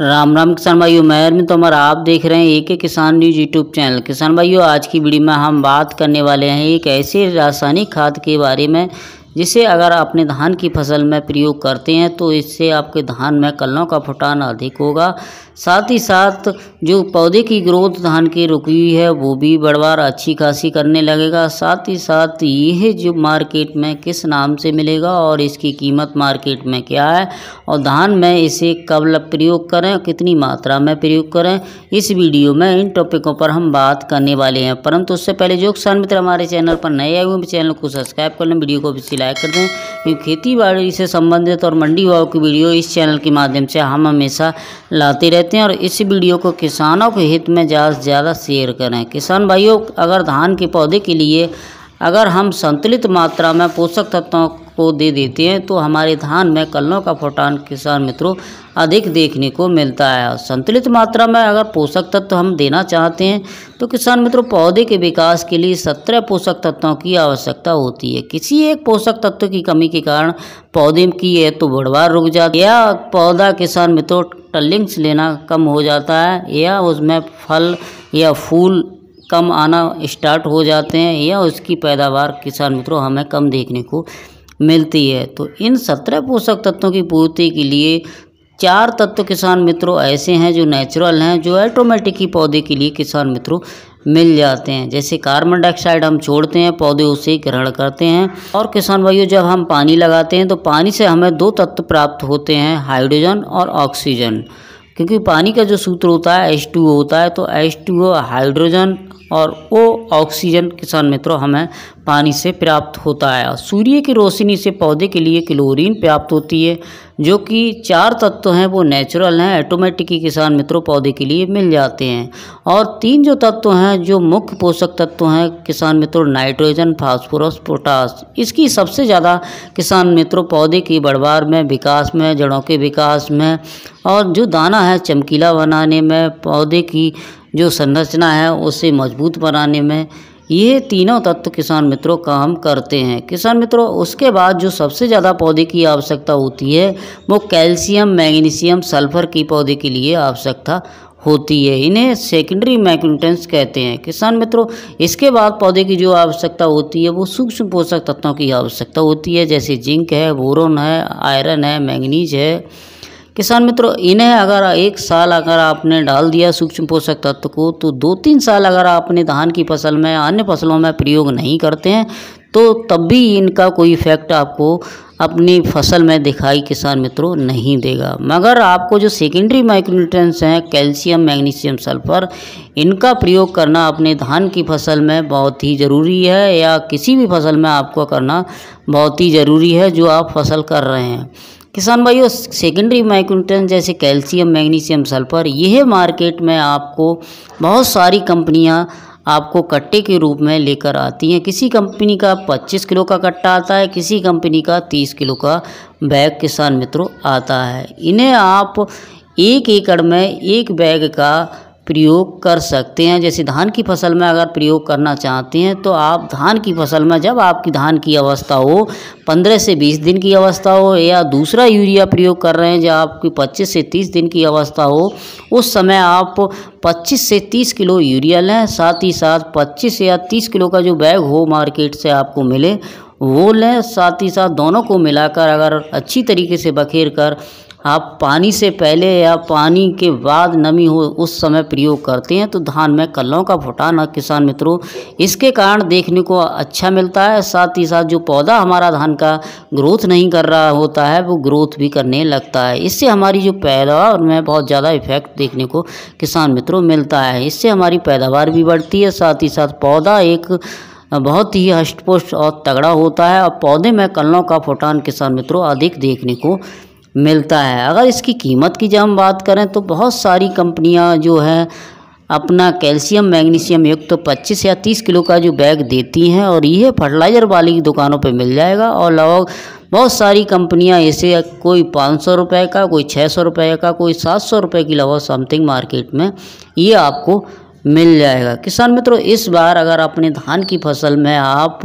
राम राम किसान भाइयों मैं में तो हमारा आप देख रहे हैं एक किसान न्यूज यूट्यूब चैनल किसान भाइयों आज की वीडियो में हम बात करने वाले हैं एक ऐसे रासायनिक खाद के बारे में जिसे अगर आपने धान की फसल में प्रयोग करते हैं तो इससे आपके धान में कलों का फुटान अधिक होगा साथ ही साथ जो पौधे की ग्रोथ धान की रुकी हुई है वो भी बढ़वार अच्छी खासी करने लगेगा साथ ही साथ यह जो मार्केट में किस नाम से मिलेगा और इसकी कीमत मार्केट में क्या है और धान में इसे कब प्रयोग करें कितनी मात्रा में प्रयोग करें इस वीडियो में इन टॉपिकों पर हम बात करने वाले हैं परंतु उससे पहले जो किसान मित्र हमारे चैनल पर नए आए हुए चैनल को सब्सक्राइब कर लें वीडियो को भी लाइक कर दें क्योंकि खेती बाड़ी से संबंधित और मंडी भाव की वीडियो इस चैनल के माध्यम से हम हमेशा लाते रहते रहते हैं और इस वीडियो को किसानों के हित में ज़्यादा से ज़्यादा शेयर करें किसान भाइयों अगर धान के पौधे के लिए अगर हम संतुलित मात्रा में पोषक तत्वों को दे देते हैं तो हमारे धान में कलनों का फोटान किसान मित्रों अधिक देखने को मिलता है संतुलित मात्रा में अगर पोषक तत्व तो हम देना चाहते हैं तो किसान मित्रों पौधे के विकास के लिए सत्रह पोषक तत्वों की आवश्यकता होती है किसी एक पोषक तत्व की कमी के कारण पौधे की है तो बढ़वार रुक जाती है या पौधा किसान मित्रों टलिंग्स लेना कम हो जाता है या उसमें फल या फूल कम आना स्टार्ट हो जाते हैं या उसकी पैदावार किसान मित्रों हमें कम देखने को मिलती है तो इन सत्रह पोषक तत्वों की पूर्ति के लिए चार तत्व किसान मित्रों ऐसे हैं जो नेचुरल हैं जो ऑटोमेटिक ही पौधे के लिए किसान मित्रों मिल जाते हैं जैसे कार्बन डाइऑक्साइड हम छोड़ते हैं पौधे उसे ग्रहण करते हैं और किसान भाइयों जब हम पानी लगाते हैं तो पानी से हमें दो तत्व प्राप्त होते हैं हाइड्रोजन और ऑक्सीजन क्योंकि पानी का जो सूत्र होता है एच होता है तो एच हाइड्रोजन और वो ऑक्सीजन किसान मित्रों हमें पानी से प्राप्त होता है सूर्य की रोशनी से पौधे के लिए क्लोरीन प्राप्त होती है जो कि चार तत्व हैं वो नेचुरल हैं ऑटोमेटिक ही किसान मित्रों पौधे के लिए मिल जाते हैं और तीन जो तत्व हैं जो मुख्य पोषक तत्व हैं किसान मित्रों नाइट्रोजन फास्फोरस पोटास इसकी सबसे ज़्यादा किसान मित्रों पौधे की बढ़वार में विकास में जड़ों के विकास में और जो दाना है चमकीला बनाने में पौधे की जो संरचना है उसे मजबूत बनाने में ये तीनों तत्व किसान मित्रों काम करते हैं किसान मित्रों उसके बाद जो सबसे ज़्यादा पौधे की आवश्यकता होती है वो कैल्शियम मैग्नीशियम सल्फर की पौधे के लिए आवश्यकता होती है इन्हें सेकेंडरी मैग्नेटेंस कहते हैं किसान मित्रों इसके बाद पौधे की जो आवश्यकता होती है वो सूक्ष्म पोषक तत्वों की आवश्यकता होती है जैसे जिंक है बोरोन है आयरन है मैंगनीज है किसान मित्रों इन्हें अगर एक साल अगर आपने डाल दिया सूक्ष्म पोषक तत्व को तो दो तीन साल अगर आपने धान की फसल में अन्य फसलों में प्रयोग नहीं करते हैं तो तब भी इनका कोई इफेक्ट आपको अपनी फसल में दिखाई किसान मित्रों नहीं देगा मगर आपको जो सेकेंडरी माइक्रोन्यूट्रेंस हैं कैल्शियम मैग्नीशियम सल्फर इनका प्रयोग करना अपने धान की फसल में बहुत ही ज़रूरी है या किसी भी फसल में आपको करना बहुत ही ज़रूरी है जो आप फसल कर रहे हैं किसान भाइयों सेकेंडरी माइक्रोटन जैसे कैल्शियम मैग्नीशियम सल्फर यह मार्केट में आपको बहुत सारी कंपनियां आपको कट्टे के रूप में लेकर आती हैं किसी कंपनी का 25 किलो का कट्टा आता है किसी कंपनी का 30 किलो का बैग किसान मित्रों आता है इन्हें आप एक एकड़ में एक बैग का प्रयोग कर सकते हैं जैसे धान की फसल में अगर प्रयोग करना चाहते हैं तो आप धान की फसल में जब आपकी धान की अवस्था हो 15 से 20 दिन की अवस्था हो या दूसरा यूरिया प्रयोग कर रहे हैं जब आपकी 25 से 30 दिन की अवस्था हो उस समय आप 25 से 30 किलो यूरिया लें साथ ही साथ 25 या 30 किलो का जो बैग हो मार्केट से आपको मिले वो लें साथ ही साथ दोनों को मिलाकर अगर अच्छी तरीके से बखेर कर आप पानी से पहले या पानी के बाद नमी हो उस समय प्रयोग करते हैं तो धान में कलों का फुटाना किसान मित्रों इसके कारण देखने को अच्छा मिलता है साथ ही साथ जो पौधा हमारा धान का ग्रोथ नहीं कर रहा होता है वो ग्रोथ भी करने लगता है इससे हमारी जो पैदावार में बहुत ज़्यादा इफेक्ट देखने को किसान मित्रों मिलता है इससे हमारी पैदावार भी बढ़ती है साथ ही साथ पौधा एक बहुत ही हष्टपुष्ट और तगड़ा होता है और पौधे में कलों का फोटान किसान मित्रों अधिक देखने को मिलता है अगर इसकी कीमत की जब हम बात करें तो बहुत सारी कंपनियां जो हैं अपना कैल्शियम मैग्नीशियम युक्त तो 25 या 30 किलो का जो बैग देती हैं और यह फर्टिलाइज़र वाली दुकानों पर मिल जाएगा और लगभग बहुत सारी कंपनियां इसे कोई पाँच सौ रुपये का कोई छः सौ रुपये का कोई सात सौ रुपये की लगभग समथिंग मार्केट में ये आपको मिल जाएगा किसान मित्रों इस बार अगर अपने धान की फसल में आप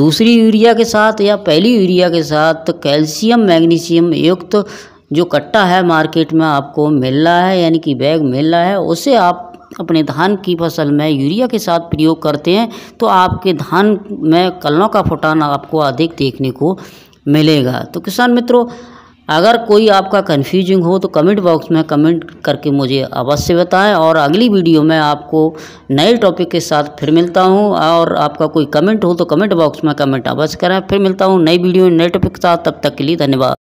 दूसरी यूरिया के साथ या पहली यूरिया के साथ कैल्शियम मैग्नीशियम युक्त तो जो कट्टा है मार्केट में आपको मिल रहा है यानी कि बैग मिल रहा है उसे आप अपने धान की फसल में यूरिया के साथ प्रयोग करते हैं तो आपके धान में कलों का फुटान आपको अधिक देखने को मिलेगा तो किसान मित्रों अगर कोई आपका कन्फ्यूजिंग हो तो कमेंट बॉक्स में कमेंट करके मुझे अवश्य बताएं और अगली वीडियो में आपको नए टॉपिक के साथ फिर मिलता हूं और आपका कोई कमेंट हो तो कमेंट बॉक्स में कमेंट अवश्य करें फिर मिलता हूं नई वीडियो नए टॉपिक के साथ तब तक के लिए धन्यवाद